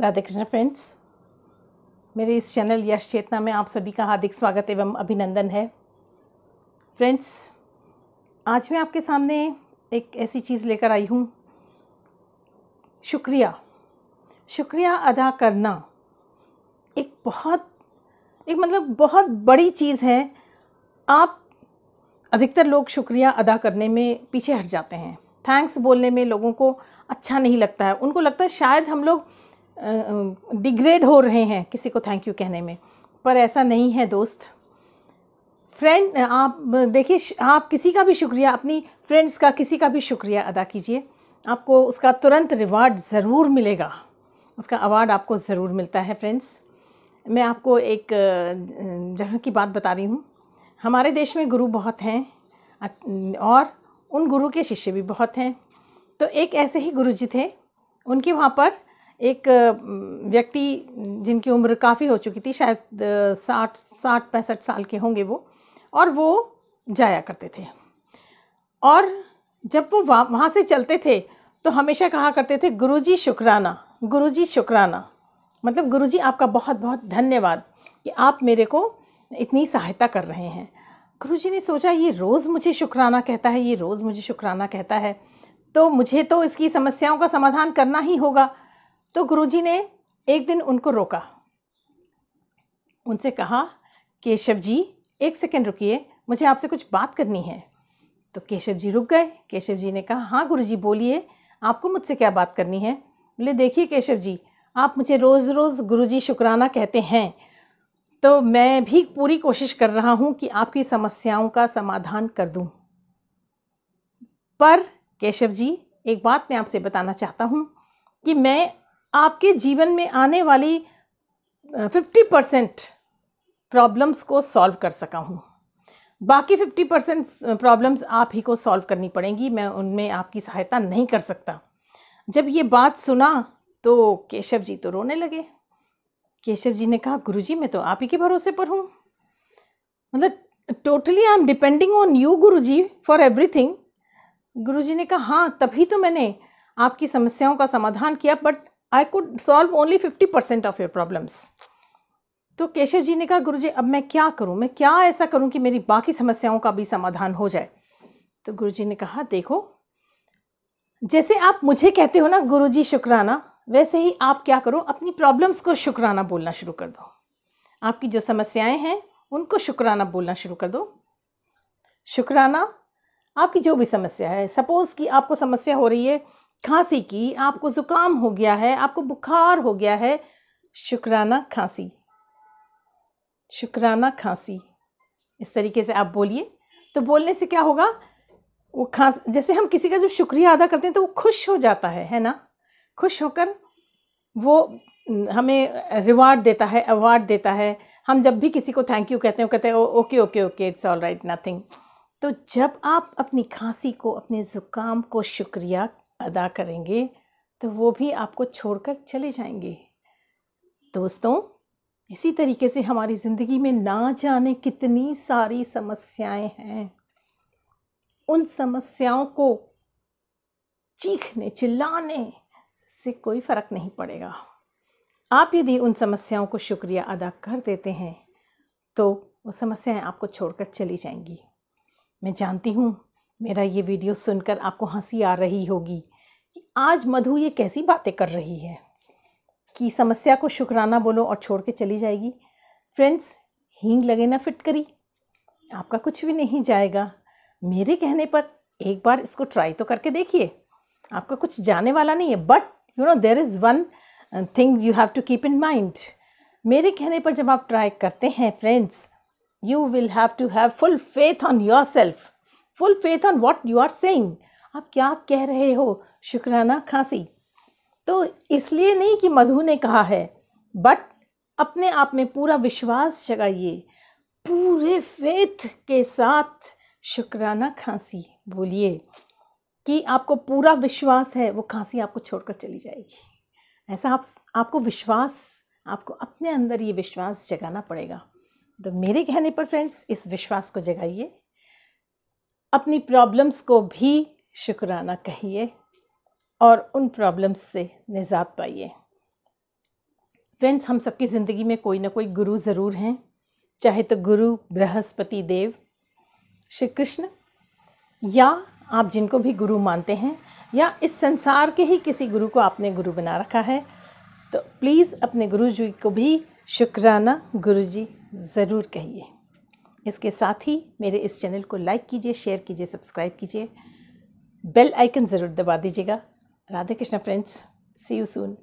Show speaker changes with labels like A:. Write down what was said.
A: Radhe Krishna friends मेरे इस channel यश चेतना में आप सभी का हार्दिक स्वागत एवं अभिनंदन है फ्रेंड्स आज मैं आपके सामने एक ऐसी चीज़ लेकर आई हूँ शुक्रिया शुक्रिया अदा करना एक बहुत एक मतलब बहुत बड़ी चीज़ है आप अधिकतर लोग शुक्रिया अदा करने में पीछे हट जाते हैं थैंक्स बोलने में लोगों को अच्छा नहीं लगता है उनको लगता है शायद हम लोग डिग्रेड हो रहे हैं किसी को थैंक यू कहने में पर ऐसा नहीं है दोस्त फ्रेंड आप देखिए आप किसी का भी शुक्रिया अपनी फ्रेंड्स का किसी का भी शुक्रिया अदा कीजिए आपको उसका तुरंत रिवार्ड ज़रूर मिलेगा उसका अवार्ड आपको ज़रूर मिलता है फ्रेंड्स मैं आपको एक जगह की बात बता रही हूँ हमारे देश में गुरु बहुत हैं और उन गुरु के शिष्य भी बहुत हैं तो एक ऐसे ही गुरु जी थे उनके वहाँ पर एक व्यक्ति जिनकी उम्र काफ़ी हो चुकी थी शायद साठ साठ पैंसठ साल के होंगे वो और वो जाया करते थे और जब वो वहाँ से चलते थे तो हमेशा कहा करते थे गुरुजी शुक्राना गुरुजी शुक्राना मतलब गुरुजी आपका बहुत बहुत धन्यवाद कि आप मेरे को इतनी सहायता कर रहे हैं गुरुजी ने सोचा ये रोज़ मुझे शुक्राना कहता है ये रोज़ मुझे शुक्राना कहता है तो मुझे तो इसकी समस्याओं का समाधान करना ही होगा तो गुरुजी ने एक दिन उनको रोका उनसे कहा केशव जी एक सेकेंड रुकिए मुझे आपसे कुछ बात करनी है तो केशव जी रुक गए केशव जी ने कहा हाँ गुरुजी बोलिए आपको मुझसे क्या बात करनी है बोले देखिए केशव जी आप मुझे रोज़ रोज़ गुरु जी शुक्राना कहते हैं तो मैं भी पूरी कोशिश कर रहा हूँ कि आपकी समस्याओं का समाधान कर दूँ पर केशव जी एक बात मैं आपसे बताना चाहता हूँ कि मैं आपके जीवन में आने वाली फिफ्टी परसेंट प्रॉब्लम्स को सॉल्व कर सका हूँ बाकी फिफ्टी परसेंट प्रॉब्लम्स आप ही को सॉल्व करनी पड़ेंगी मैं उनमें आपकी सहायता नहीं कर सकता जब ये बात सुना तो केशव जी तो रोने लगे केशव जी ने कहा गुरु जी मैं तो आप ही के भरोसे पर हूँ मतलब totally I am depending on you guru ji for everything गुरु जी ने कहा हाँ तभी तो मैंने आपकी समस्याओं का समाधान किया but I could solve only fifty percent of your problems तो केशव जी ने कहा गुरु जी अब मैं क्या करूँ मैं क्या ऐसा करूँ कि मेरी बाकी समस्याओं का भी समाधान हो जाए तो गुरु जी ने कहा देखो जैसे आप मुझे कहते हो ना गुरु जी शुक्राना वैसे ही आप क्या करो अपनी प्रॉब्लम्स को शुक्राना बोलना शुरू कर दो आपकी जो समस्याएं हैं उनको शुक्राना बोलना शुरू कर दो शुक्राना आपकी जो भी समस्या है सपोज़ कि आपको समस्या हो रही है खांसी की आपको ज़ुकाम हो गया है आपको बुखार हो गया है शुक्राना खांसी शुक्राना खांसी इस तरीके से आप बोलिए तो बोलने से क्या होगा वो खांस जैसे हम किसी का जब शुक्रिया अदा करते हैं तो वो खुश हो जाता है है ना खुश होकर वो हमें रिवार्ड देता है अवार्ड देता है हम जब भी किसी को थैंक यू कहते हैं वो कहते हैं okay okay okay it's all right nothing तो जब आप अपनी खांसी को अपने ज़ुकाम को शुक्रिया अदा करेंगे तो वो भी आपको छोड़कर चले जाएंगे दोस्तों इसी तरीके से हमारी ज़िंदगी में ना जाने कितनी सारी समस्याएं हैं उन समस्याओं को चीखने चिल्लाने से कोई फ़र्क नहीं पड़ेगा आप यदि उन समस्याओं को शुक्रिया अदा कर देते हैं तो वो समस्याएं आपको छोड़कर चली जाएंगी मैं जानती हूँ मेरा ये वीडियो सुनकर आपको हंसी आ रही होगी कि आज मधु ये कैसी बातें कर रही है कि समस्या को शुक्राना बोलो और छोड़ के चली जाएगी फ्रेंड्स हींग लगे ना फिट करी आपका कुछ भी नहीं जाएगा मेरे कहने पर एक बार इसको ट्राई तो करके देखिए आपका कुछ जाने वाला नहीं है but you know there is one thing you have to keep in mind मेरे कहने पर जब आप ट्राई करते हैं friends you will have to have full faith on yourself full faith on what you are saying आप क्या कह रहे हो शुक्राना खांसी तो इसलिए नहीं कि मधु ने कहा है बट अपने आप में पूरा विश्वास जगाइए पूरे फेथ के साथ शुक्राना खांसी बोलिए कि आपको पूरा विश्वास है वो खांसी आपको छोड़कर चली जाएगी ऐसा आप आपको विश्वास आपको अपने अंदर ये विश्वास जगाना पड़ेगा तो मेरे कहने पर फ्रेंड्स इस विश्वास को जगाइए अपनी प्रॉब्लम्स को भी शुक्राना कहिए और उन प्रॉब्लम्स से निजात पाइए फ्रेंड्स हम सबकी ज़िंदगी में कोई ना कोई गुरु ज़रूर हैं चाहे तो गुरु बृहस्पति देव श्री कृष्ण या आप जिनको भी गुरु मानते हैं या इस संसार के ही किसी गुरु को आपने गुरु बना रखा है तो प्लीज़ अपने गुरु जी को भी शुक्राना गुरु जी ज़रूर कहिए इसके साथ ही मेरे इस चैनल को लाइक कीजिए शेयर कीजिए सब्सक्राइब कीजिए बेल आइकन ज़रूर दबा दीजिएगा Radhe Krishna friends see you soon